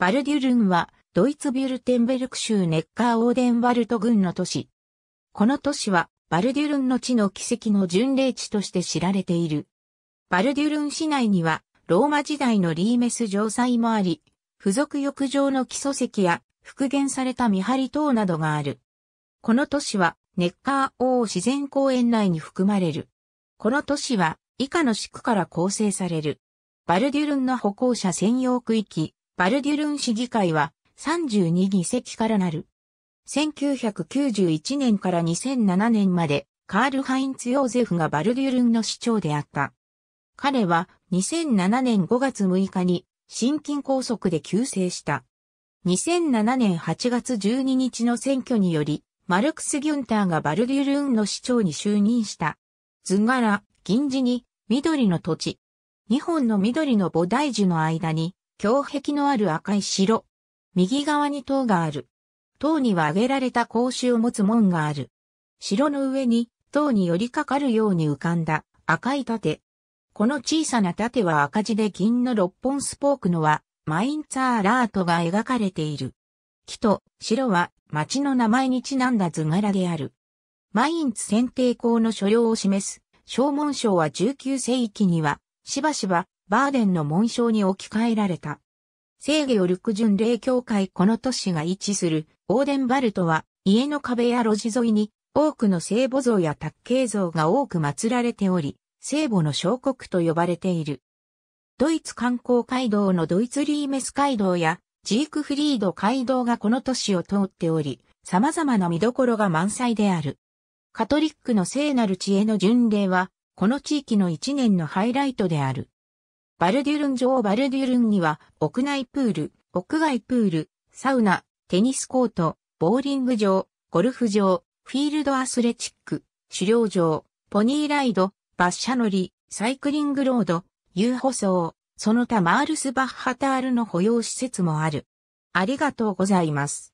バルデュルンは、ドイツビュルテンベルク州ネッカーオーデンワルト郡の都市。この都市は、バルデュルンの地の奇跡の巡礼地として知られている。バルデュルン市内には、ローマ時代のリーメス城塞もあり、付属浴場の基礎石や復元された見張り塔などがある。この都市は、ネッカー王自然公園内に含まれる。この都市は、以下の地区から構成される。バルデュルンの歩行者専用区域、バルデュルン市議会は32議席からなる。1991年から2007年までカール・ハインツ・ヨーゼフがバルデュルンの市長であった。彼は2007年5月6日に心筋高速で急逝した。2007年8月12日の選挙により、マルクス・ギュンターがバルデュルーンの市長に就任した。図柄、銀地に、緑の土地。2本の緑の菩提樹の間に、胸壁のある赤い城。右側に塔がある。塔には挙げられた格子を持つ門がある。城の上に塔に寄りかかるように浮かんだ赤い盾。この小さな盾は赤字で銀の六本スポークのはマインツァーラートが描かれている。木と城は町の名前にちなんだ図柄である。マインツ選定校の所領を示す。正門賞は19世紀にはしばしばバーデンの紋章に置き換えられた。聖ゲオルク巡礼教会この都市が位置するオーデンバルトは家の壁や路地沿いに多くの聖母像や卓形像が多く祀られており、聖母の小国と呼ばれている。ドイツ観光街道のドイツリーメス街道やジークフリード街道がこの都市を通っており、様々な見どころが満載である。カトリックの聖なる知恵の巡礼は、この地域の一年のハイライトである。バルデュルン城バルデュルンには、屋内プール、屋外プール、サウナ、テニスコート、ボーリング場、ゴルフ場、フィールドアスレチック、狩猟場、ポニーライド、バッシャ乗り、サイクリングロード、遊歩層、その他マールスバッハタールの保養施設もある。ありがとうございます。